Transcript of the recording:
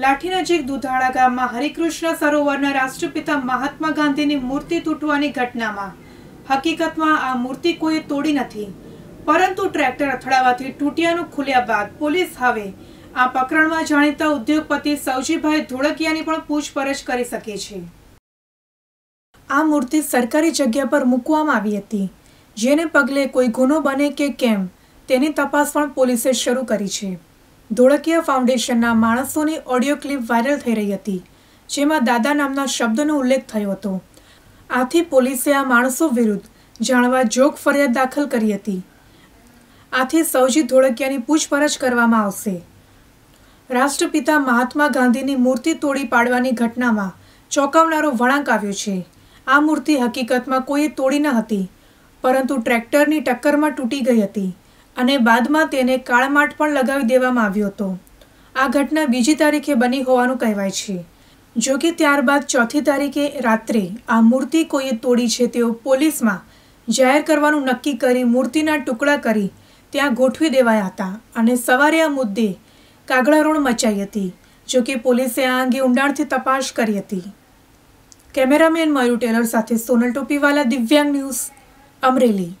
લાઠી નજીક દુધાળા ગામમાં હરિકૃષ્ણ સરોવરના રાષ્ટ્રપિતા મહાત્મા ગાંધીની મૂર્તિ તૂટવાની ઘટનામાં હકીકતમાં આ મૂર્તિ કોઈ તોડી નથી પરંતુ ટ્રેક્ટર અથડાવાથી તૂટ્યાનું ખુલ્યા બાદ પોલીસ હવે આ પ્રકરણમાં જાણીતા ઉદ્યોગપતિ સૌજીભાઈ ધોળકિયાની પણ પૂછપરછ કરી શકે છે આ મૂર્તિ સરકારી જગ્યા પર મૂકવામાં આવી હતી જેને પગલે કોઈ ગુનો બને કે કેમ તેની તપાસ પણ પોલીસે શરૂ કરી છે ધોળકીયા ફાઉન્ડેશનના માણસોની ઓડિયો ક્લિપ વાયરલ થઈ રહી હતી જેમાં દાદા નામના શબ્દનો ઉલ્લેખ થયો હતો આથી પોલીસે આ માણસો વિરુદ્ધ જાણવા જોગ ફરિયાદ દાખલ કરી હતી આથી સૌજી ધોળકિયાની પૂછપરછ કરવામાં આવશે રાષ્ટ્રપિતા મહાત્મા ગાંધીની મૂર્તિ તોડી પાડવાની ઘટનામાં ચોંકાવનારો વળાંક આવ્યો છે આ મૂર્તિ હકીકતમાં કોઈએ તોડી ન હતી પરંતુ ટ્રેક્ટરની ટક્કરમાં તૂટી ગઈ હતી અને બાદમાં તેને કાળમાટ પણ લગાવી દેવામાં આવ્યો હતો આ ઘટના બીજી તારીખે બની હોવાનું કહેવાય છે જો કે ત્યારબાદ ચોથી તારીખે રાત્રે આ મૂર્તિ કોઈએ તોડી છે તેઓ પોલીસમાં જાહેર કરવાનું નક્કી કરી મૂર્તિના ટુકડા કરી ત્યાં ગોઠવી દેવાયા હતા અને સવારે આ મુદ્દે કાગડારોણ મચાઈ હતી જો કે પોલીસે આ અંગે ઊંડાણથી તપાસ કરી હતી કેમેરામેન મયુર ટેલર સાથે સોનલ ટોપીવાલા દિવ્યાંગ ન્યૂઝ અમરેલી